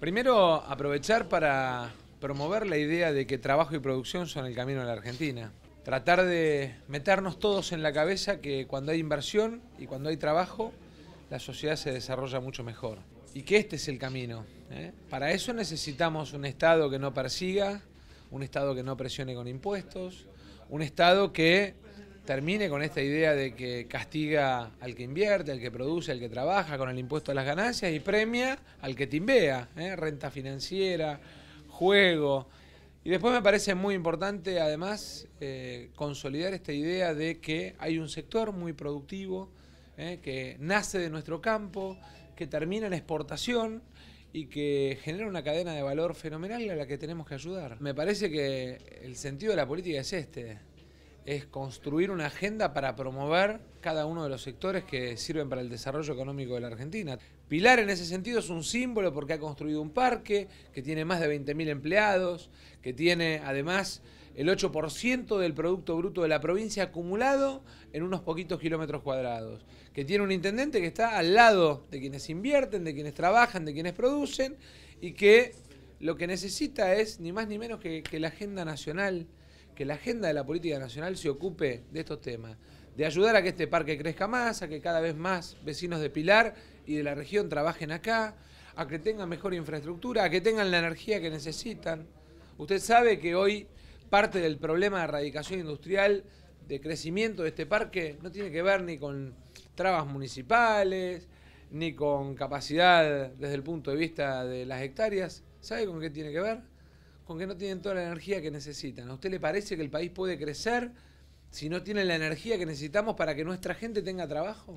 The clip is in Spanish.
Primero, aprovechar para promover la idea de que trabajo y producción son el camino a la Argentina. Tratar de meternos todos en la cabeza que cuando hay inversión y cuando hay trabajo, la sociedad se desarrolla mucho mejor. Y que este es el camino. ¿eh? Para eso necesitamos un Estado que no persiga, un Estado que no presione con impuestos, un Estado que termine con esta idea de que castiga al que invierte, al que produce, al que trabaja, con el impuesto a las ganancias y premia al que timbea, ¿eh? renta financiera, juego. Y después me parece muy importante además eh, consolidar esta idea de que hay un sector muy productivo ¿eh? que nace de nuestro campo, que termina en exportación y que genera una cadena de valor fenomenal a la que tenemos que ayudar. Me parece que el sentido de la política es este, es construir una agenda para promover cada uno de los sectores que sirven para el desarrollo económico de la Argentina. Pilar en ese sentido es un símbolo porque ha construido un parque que tiene más de 20.000 empleados, que tiene además el 8% del Producto Bruto de la provincia acumulado en unos poquitos kilómetros cuadrados, que tiene un intendente que está al lado de quienes invierten, de quienes trabajan, de quienes producen y que lo que necesita es ni más ni menos que, que la agenda nacional que la agenda de la política nacional se ocupe de estos temas, de ayudar a que este parque crezca más, a que cada vez más vecinos de Pilar y de la región trabajen acá, a que tengan mejor infraestructura, a que tengan la energía que necesitan. Usted sabe que hoy parte del problema de erradicación industrial, de crecimiento de este parque, no tiene que ver ni con trabas municipales, ni con capacidad desde el punto de vista de las hectáreas. ¿Sabe con qué tiene que ver? con que no tienen toda la energía que necesitan. ¿A usted le parece que el país puede crecer si no tiene la energía que necesitamos para que nuestra gente tenga trabajo?